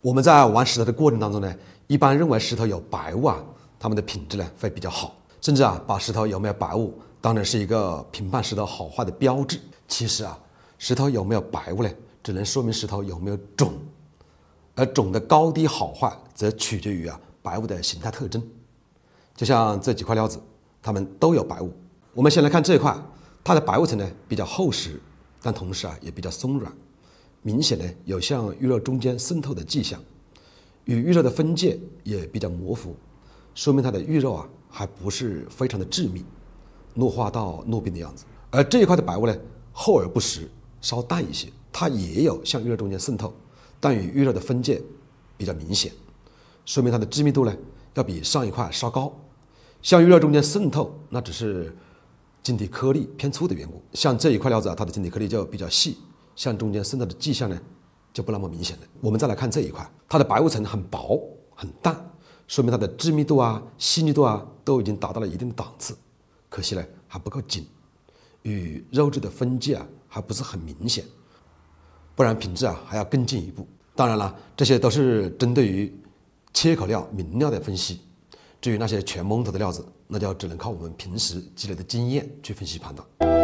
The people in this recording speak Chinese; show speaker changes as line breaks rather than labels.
我们在玩石头的过程当中呢，一般认为石头有白雾啊，它们的品质呢会比较好，甚至啊把石头有没有白雾，当成是一个评判石头好坏的标志。其实啊，石头有没有白雾呢，只能说明石头有没有种，而种的高低好坏则取决于啊白雾的形态特征。就像这几块料子，它们都有白雾。我们先来看这一块，它的白雾层呢比较厚实，但同时啊也比较松软。明显呢有向玉肉中间渗透的迹象，与玉肉的分界也比较模糊，说明它的玉肉啊还不是非常的致密，糯化到糯冰的样子。而这一块的白雾呢厚而不实，稍淡一些，它也有向玉肉中间渗透，但与玉肉的分界比较明显，说明它的致密度呢要比上一块稍高。向玉肉中间渗透，那只是晶体颗粒偏粗的缘故。像这一块料子啊，它的晶体颗粒就比较细。向中间渗透的迹象呢，就不那么明显了。我们再来看这一块，它的白雾层很薄很淡，说明它的致密度啊、细腻度啊都已经达到了一定的档次，可惜呢还不够紧，与肉质的分界啊还不是很明显，不然品质啊还要更进一步。当然了，这些都是针对于切口料、明料的分析，至于那些全蒙头的料子，那就只能靠我们平时积累的经验去分析判断。